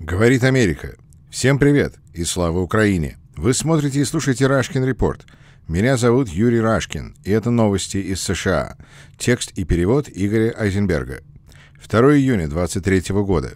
Говорит Америка. Всем привет и слава Украине. Вы смотрите и слушаете Рашкин Репорт. Меня зовут Юрий Рашкин, и это новости из США. Текст и перевод Игоря Айзенберга. 2 июня 2023 года.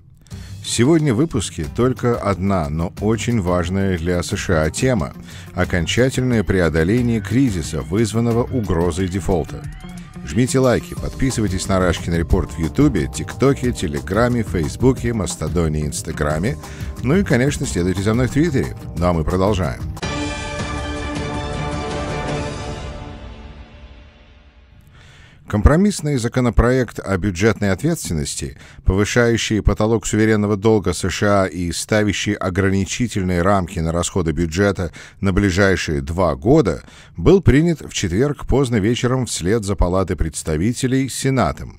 Сегодня в выпуске только одна, но очень важная для США тема – окончательное преодоление кризиса, вызванного угрозой дефолта – Жмите лайки, подписывайтесь на Рашкин Репорт в Ютубе, ТикТоке, Телеграме, Фейсбуке, Мастодоне Инстаграме. Ну и, конечно, следуйте за мной в Твиттере. Ну а мы продолжаем. Компромиссный законопроект о бюджетной ответственности, повышающий потолок суверенного долга США и ставящий ограничительные рамки на расходы бюджета на ближайшие два года, был принят в четверг поздно вечером вслед за Палатой представителей Сенатом.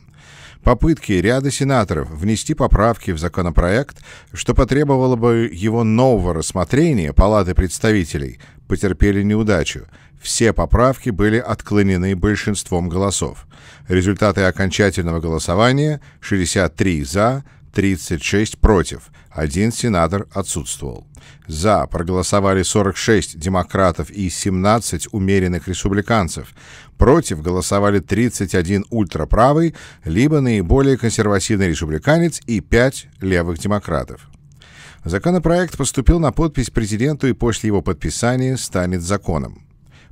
Попытки ряда сенаторов внести поправки в законопроект, что потребовало бы его нового рассмотрения Палаты представителей, потерпели неудачу – все поправки были отклонены большинством голосов. Результаты окончательного голосования – 63 «за», 36 «против», один сенатор отсутствовал. «За» проголосовали 46 демократов и 17 умеренных республиканцев. «Против» голосовали 31 ультраправый, либо наиболее консервативный республиканец и 5 левых демократов. Законопроект поступил на подпись президенту и после его подписания станет законом.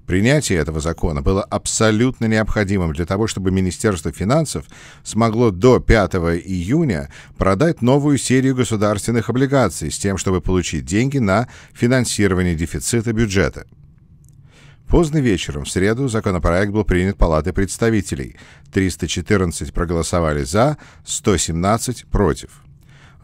Принятие этого закона было абсолютно необходимым для того, чтобы Министерство финансов смогло до 5 июня продать новую серию государственных облигаций с тем, чтобы получить деньги на финансирование дефицита бюджета. Поздно вечером в среду законопроект был принят Палатой представителей. 314 проголосовали «за», 117 «против».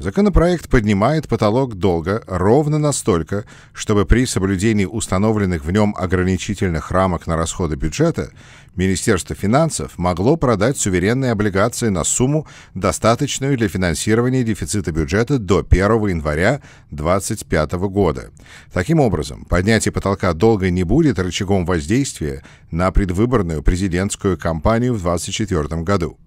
Законопроект поднимает потолок долга ровно настолько, чтобы при соблюдении установленных в нем ограничительных рамок на расходы бюджета Министерство финансов могло продать суверенные облигации на сумму, достаточную для финансирования дефицита бюджета до 1 января 2025 года. Таким образом, поднятие потолка долга не будет рычагом воздействия на предвыборную президентскую кампанию в 2024 году.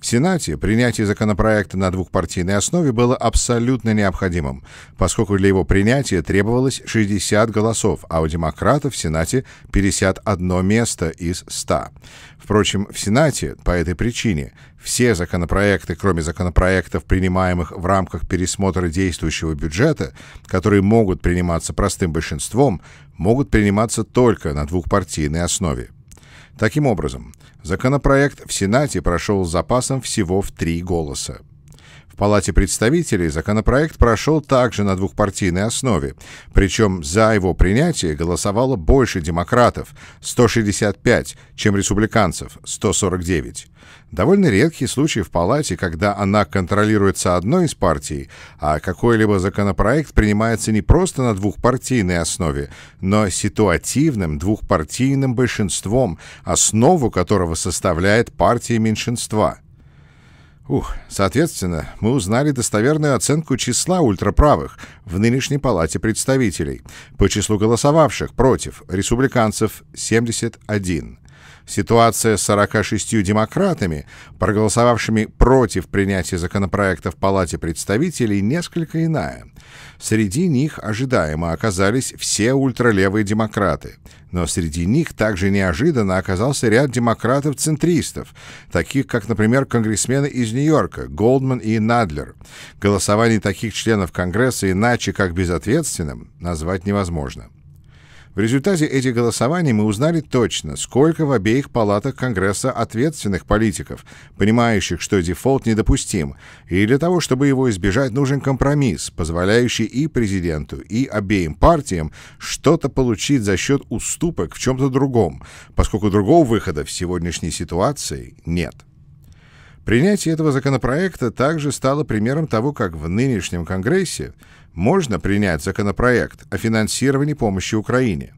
В Сенате принятие законопроекта на двухпартийной основе было абсолютно необходимым, поскольку для его принятия требовалось 60 голосов, а у демократов в Сенате 51 место из 100. Впрочем, в Сенате по этой причине все законопроекты, кроме законопроектов, принимаемых в рамках пересмотра действующего бюджета, которые могут приниматься простым большинством, могут приниматься только на двухпартийной основе. Таким образом, Законопроект в Сенате прошел с запасом всего в три голоса. В Палате представителей законопроект прошел также на двухпартийной основе, причем за его принятие голосовало больше демократов – 165, чем республиканцев – 149. Довольно редкий случай в Палате, когда она контролируется одной из партий, а какой-либо законопроект принимается не просто на двухпартийной основе, но ситуативным двухпартийным большинством, основу которого составляет партия меньшинства – Ух, соответственно, мы узнали достоверную оценку числа ультраправых в нынешней палате представителей. По числу голосовавших против республиканцев 71, Ситуация с 46 демократами, проголосовавшими против принятия законопроекта в Палате представителей, несколько иная. Среди них ожидаемо оказались все ультралевые демократы. Но среди них также неожиданно оказался ряд демократов-центристов, таких как, например, конгрессмены из Нью-Йорка Голдман и Надлер. Голосование таких членов Конгресса иначе как безответственным назвать невозможно. В результате этих голосований мы узнали точно, сколько в обеих палатах Конгресса ответственных политиков, понимающих, что дефолт недопустим, и для того, чтобы его избежать, нужен компромисс, позволяющий и президенту, и обеим партиям что-то получить за счет уступок в чем-то другом, поскольку другого выхода в сегодняшней ситуации нет. Принятие этого законопроекта также стало примером того, как в нынешнем Конгрессе можно принять законопроект о финансировании помощи Украине.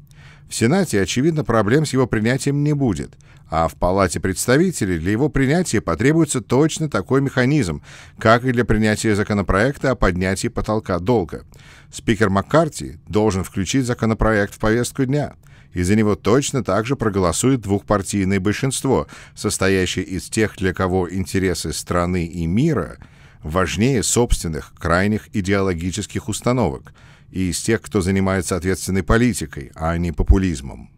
В Сенате, очевидно, проблем с его принятием не будет, а в Палате представителей для его принятия потребуется точно такой механизм, как и для принятия законопроекта о поднятии потолка долга. Спикер Маккарти должен включить законопроект в повестку дня – и за него точно так же проголосует двухпартийное большинство, состоящее из тех, для кого интересы страны и мира важнее собственных крайних идеологических установок, и из тех, кто занимается ответственной политикой, а не популизмом.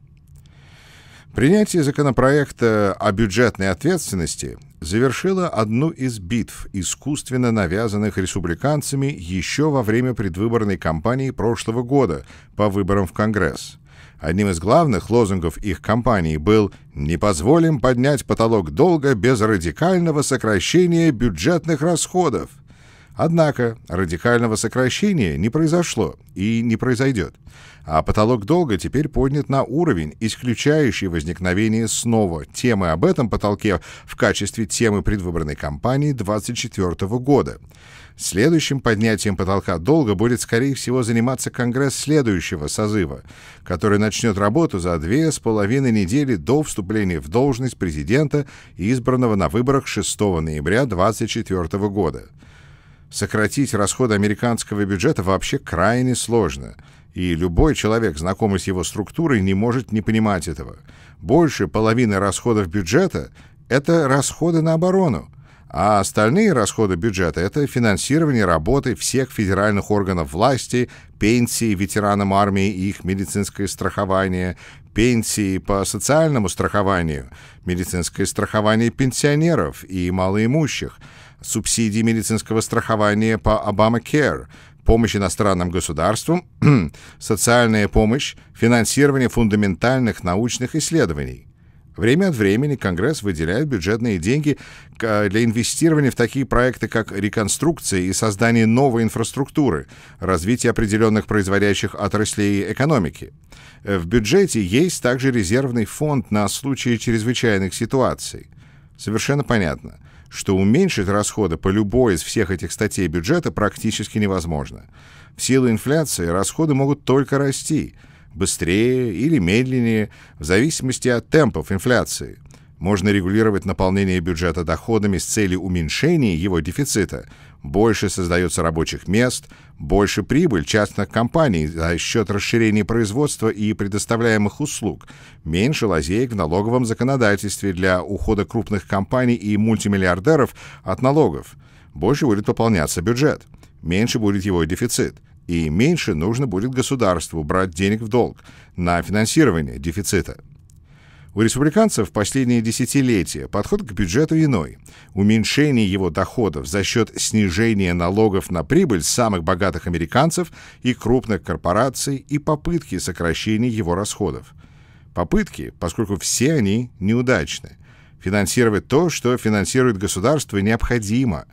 Принятие законопроекта о бюджетной ответственности завершило одну из битв, искусственно навязанных республиканцами еще во время предвыборной кампании прошлого года по выборам в Конгресс. Одним из главных лозунгов их компании был «Не позволим поднять потолок долга без радикального сокращения бюджетных расходов». Однако радикального сокращения не произошло и не произойдет, а потолок долга теперь поднят на уровень, исключающий возникновение снова темы об этом потолке в качестве темы предвыборной кампании 2024 года. Следующим поднятием потолка долга будет, скорее всего, заниматься Конгресс следующего созыва, который начнет работу за две с половиной недели до вступления в должность президента, избранного на выборах 6 ноября 2024 года. Сократить расходы американского бюджета вообще крайне сложно, и любой человек, знакомый с его структурой, не может не понимать этого. Больше половины расходов бюджета – это расходы на оборону, а остальные расходы бюджета – это финансирование работы всех федеральных органов власти, пенсии ветеранам армии и их медицинское страхование, пенсии по социальному страхованию, медицинское страхование пенсионеров и малоимущих – субсидии медицинского страхования по Obamacare, помощь иностранным государствам, социальная помощь, финансирование фундаментальных научных исследований. Время от времени Конгресс выделяет бюджетные деньги э, для инвестирования в такие проекты, как реконструкция и создание новой инфраструктуры, развитие определенных производящих отраслей экономики. Э, в бюджете есть также резервный фонд на случай чрезвычайных ситуаций. Совершенно понятно – что уменьшить расходы по любой из всех этих статей бюджета практически невозможно. В силу инфляции расходы могут только расти, быстрее или медленнее, в зависимости от темпов инфляции – можно регулировать наполнение бюджета доходами с целью уменьшения его дефицита. Больше создается рабочих мест, больше прибыль частных компаний за счет расширения производства и предоставляемых услуг, меньше лазеек в налоговом законодательстве для ухода крупных компаний и мультимиллиардеров от налогов. Больше будет пополняться бюджет, меньше будет его дефицит и меньше нужно будет государству брать денег в долг на финансирование дефицита. У республиканцев в последние десятилетия подход к бюджету иной. Уменьшение его доходов за счет снижения налогов на прибыль самых богатых американцев и крупных корпораций и попытки сокращения его расходов. Попытки, поскольку все они неудачны. Финансировать то, что финансирует государство, необходимо.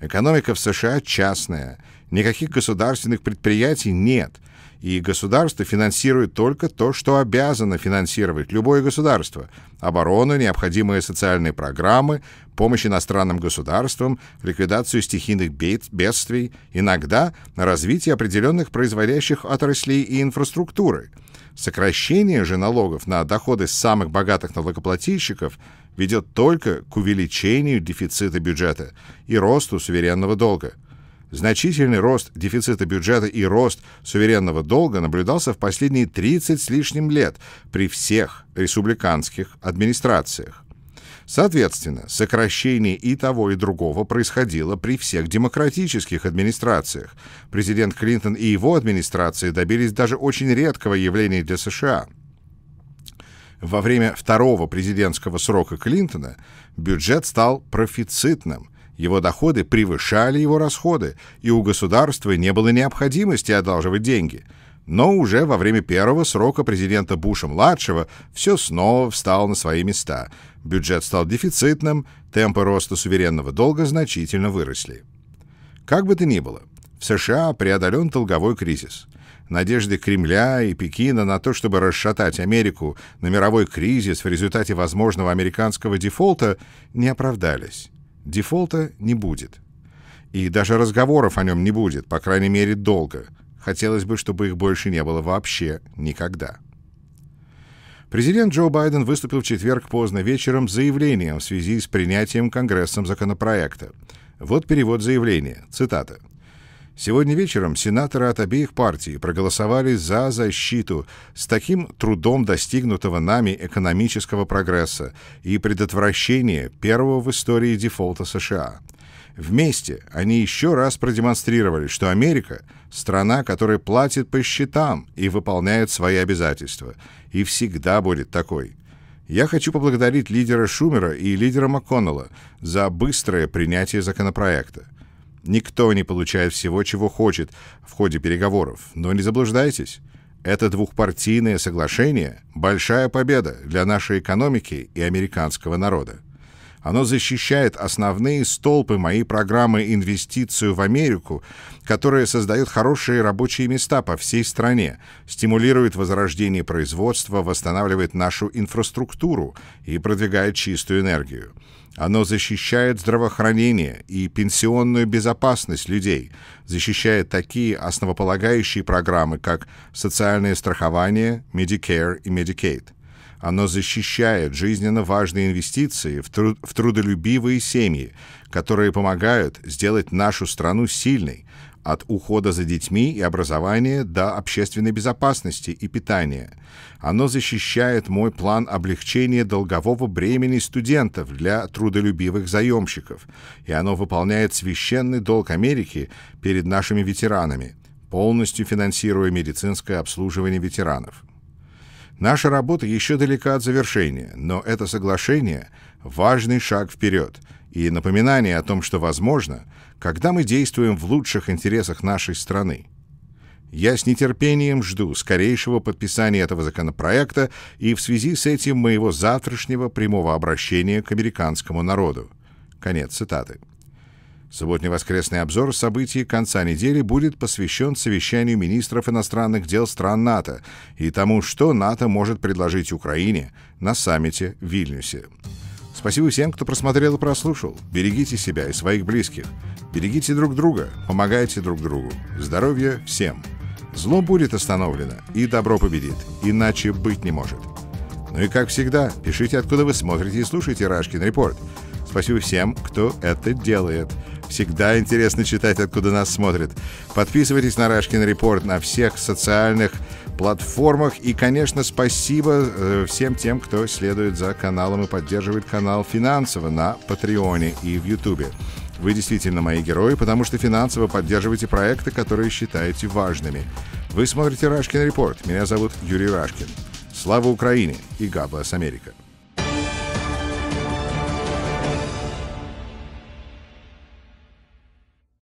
Экономика в США частная. Никаких государственных предприятий нет. И государство финансирует только то, что обязано финансировать любое государство. Оборону, необходимые социальные программы, помощь иностранным государствам, ликвидацию стихийных бедствий, иногда развитие определенных производящих отраслей и инфраструктуры. Сокращение же налогов на доходы самых богатых налогоплательщиков ведет только к увеличению дефицита бюджета и росту суверенного долга. Значительный рост дефицита бюджета и рост суверенного долга наблюдался в последние 30 с лишним лет при всех республиканских администрациях. Соответственно, сокращение и того, и другого происходило при всех демократических администрациях. Президент Клинтон и его администрации добились даже очень редкого явления для США. Во время второго президентского срока Клинтона бюджет стал профицитным, его доходы превышали его расходы, и у государства не было необходимости одалживать деньги. Но уже во время первого срока президента Буша-младшего все снова встало на свои места. Бюджет стал дефицитным, темпы роста суверенного долга значительно выросли. Как бы то ни было, в США преодолен долговой кризис. Надежды Кремля и Пекина на то, чтобы расшатать Америку на мировой кризис в результате возможного американского дефолта, не оправдались. Дефолта не будет. И даже разговоров о нем не будет, по крайней мере, долго. Хотелось бы, чтобы их больше не было вообще никогда. Президент Джо Байден выступил в четверг поздно вечером с заявлением в связи с принятием Конгрессом законопроекта. Вот перевод заявления. Цитата. Сегодня вечером сенаторы от обеих партий проголосовали за защиту с таким трудом достигнутого нами экономического прогресса и предотвращение первого в истории дефолта США. Вместе они еще раз продемонстрировали, что Америка – страна, которая платит по счетам и выполняет свои обязательства, и всегда будет такой. Я хочу поблагодарить лидера Шумера и лидера МакКоннелла за быстрое принятие законопроекта. Никто не получает всего, чего хочет в ходе переговоров. Но не заблуждайтесь. Это двухпартийное соглашение – большая победа для нашей экономики и американского народа. Оно защищает основные столпы моей программы «Инвестицию в Америку», которая создает хорошие рабочие места по всей стране, стимулирует возрождение производства, восстанавливает нашу инфраструктуру и продвигает чистую энергию. Оно защищает здравоохранение и пенсионную безопасность людей, защищает такие основополагающие программы, как социальное страхование, Medicare и Medicaid. Оно защищает жизненно важные инвестиции в, труд в трудолюбивые семьи, которые помогают сделать нашу страну сильной, от ухода за детьми и образования до общественной безопасности и питания. Оно защищает мой план облегчения долгового бремени студентов для трудолюбивых заемщиков, и оно выполняет священный долг Америки перед нашими ветеранами, полностью финансируя медицинское обслуживание ветеранов. Наша работа еще далека от завершения, но это соглашение – важный шаг вперед – и напоминание о том, что возможно, когда мы действуем в лучших интересах нашей страны. Я с нетерпением жду скорейшего подписания этого законопроекта и в связи с этим моего завтрашнего прямого обращения к американскому народу. Конец цитаты. Субботний воскресный обзор событий конца недели будет посвящен совещанию министров иностранных дел стран НАТО и тому, что НАТО может предложить Украине на саммите в Вильнюсе. Спасибо всем, кто просмотрел и прослушал. Берегите себя и своих близких. Берегите друг друга, помогайте друг другу. Здоровья всем. Зло будет остановлено, и добро победит. Иначе быть не может. Ну и как всегда, пишите, откуда вы смотрите и слушаете Рашкин Репорт. Спасибо всем, кто это делает. Всегда интересно читать, откуда нас смотрят. Подписывайтесь на Рашкин Репорт на всех социальных платформах. И, конечно, спасибо э, всем тем, кто следует за каналом и поддерживает канал финансово на Патреоне и в Ютубе. Вы действительно мои герои, потому что финансово поддерживаете проекты, которые считаете важными. Вы смотрите «Рашкин Репорт». Меня зовут Юрий Рашкин. Слава Украине и God bless Америка!